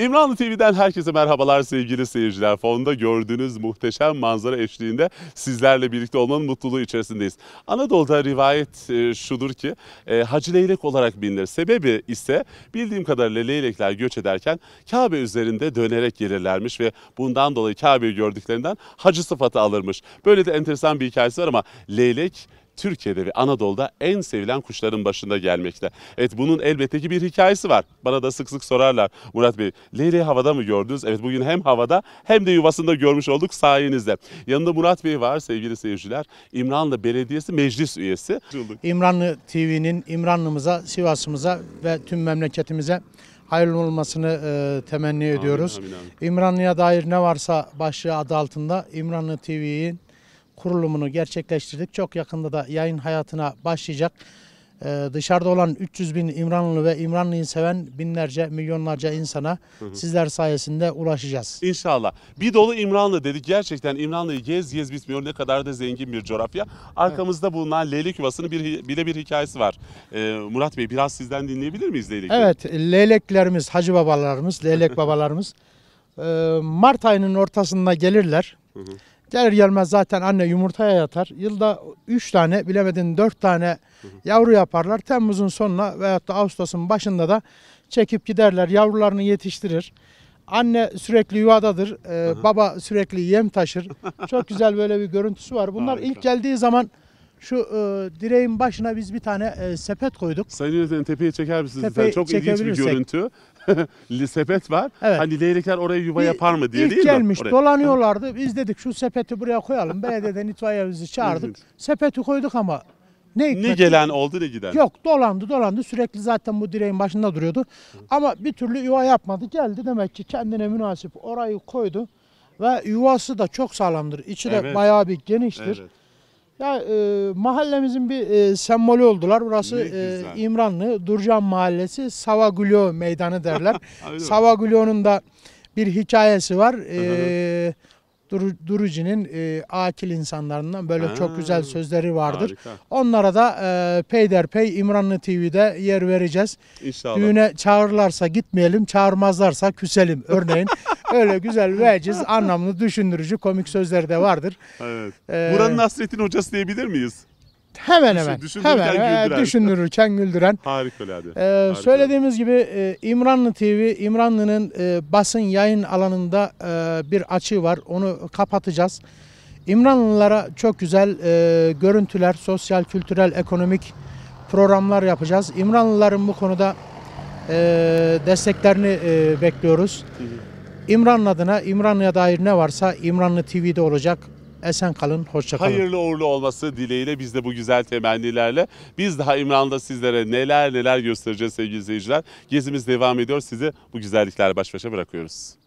İmranlı TV'den herkese merhabalar sevgili seyirciler. Fonda gördüğünüz muhteşem manzara eşliğinde sizlerle birlikte olmanın mutluluğu içerisindeyiz. Anadolu'da rivayet e, şudur ki e, hacı leylek olarak bilinir. Sebebi ise bildiğim kadarıyla leylekler göç ederken Kabe üzerinde dönerek gelirlermiş ve bundan dolayı Kabe'yi gördüklerinden hacı sıfatı alırmış. Böyle de enteresan bir hikayesi var ama leylek Türkiye'de ve Anadolu'da en sevilen kuşların başında gelmekte. Evet bunun elbette ki bir hikayesi var. Bana da sık sık sorarlar Murat Bey. Leyleği havada mı gördünüz? Evet bugün hem havada hem de yuvasında görmüş olduk sayenizde. Yanında Murat Bey var sevgili seyirciler. İmranlı Belediyesi meclis üyesi. İmranlı TV'nin İmranlımıza, Sivas'ımıza ve tüm memleketimize hayırlı olmasını e, temenni ediyoruz. İmranlı'ya dair ne varsa başlığı adı altında İmranlı TV'nin kurulumunu gerçekleştirdik. Çok yakında da yayın hayatına başlayacak. Ee, dışarıda olan 300 bin İmranlı ve İmranlı'yı seven binlerce, milyonlarca insana hı hı. sizler sayesinde ulaşacağız. İnşallah. Bir dolu İmranlı dedik. Gerçekten İmranlı'yı gez gez bitmiyor. Ne kadar da zengin bir coğrafya. Arkamızda evet. bulunan Leylek Yuvası'nın bir, bile bir hikayesi var. Ee, Murat Bey biraz sizden dinleyebilir miyiz Leylek'i? Evet. Leyleklerimiz, hacı babalarımız, Leylek babalarımız ee, Mart ayının ortasında gelirler. Hı hı. Gelir gelmez zaten anne yumurtaya yatar. Yılda 3 tane bilemedin 4 tane yavru yaparlar. Temmuz'un sonuna veyahut da Ağustos'un başında da çekip giderler. Yavrularını yetiştirir. Anne sürekli yuvadadır. Ee, baba sürekli yem taşır. Çok güzel böyle bir görüntüsü var. Bunlar Harika. ilk geldiği zaman şu e, direğin başına biz bir tane e, sepet koyduk. Sayın yönetmenim tepeye çeker misiniz? Tepeyi Çok ilginç bir görüntü. sepet var. Evet. Hani leylekler oraya yuva Bir- yapar mı diye İlk değil gelmiş mi? Oraya. dolanıyorlardı. Biz dedik şu sepeti buraya koyalım. Belediyeden bizi çağırdık. sepeti koyduk ama ne Ne gelen oldu ne giden. Yok dolandı dolandı sürekli zaten bu direğin başında duruyordu. Ama bir türlü yuva yapmadı. Geldi demek ki kendine münasip orayı koydu. Ve yuvası da çok sağlamdır. İçi de bayağı bir geniştir. Evet. Ya e, mahallemizin bir e, sembolü oldular. Burası e, İmranlı, Durcan Mahallesi, Savagülyo Meydanı derler. Savagülyo'nun da bir hikayesi var. E, Dur, Durucu'nun e, akil insanlarından böyle ha, çok güzel sözleri vardır. Harika. Onlara da e, peyderpey İmranlı TV'de yer vereceğiz. İnşallah. Düğüne çağırırlarsa gitmeyelim, çağırmazlarsa küselim örneğin. Öyle güzel veciz, anlamlı, düşündürücü, komik sözler de vardır. Evet. Ee, Buranın Nasrettin Hocası diyebilir miyiz? Hemen hemen. Düşün, düşündürürken hemen, güldüren. Düşündürürken güldüren. Harikulade. Ee, Söylediğimiz gibi e, İmranlı TV, İmranlı'nın e, basın yayın alanında e, bir açığı var. Onu kapatacağız. İmranlılara çok güzel e, görüntüler, sosyal, kültürel, ekonomik programlar yapacağız. İmranlıların bu konuda e, desteklerini e, bekliyoruz. Hı hı. İmran adına İmranlı'ya dair ne varsa İmranlı TV'de olacak. Esen kalın, hoşça kalın. Hayırlı uğurlu olması dileğiyle biz de bu güzel temennilerle biz daha İmran'da sizlere neler neler göstereceğiz sevgili izleyiciler. Gezimiz devam ediyor. Sizi bu güzellikler baş başa bırakıyoruz.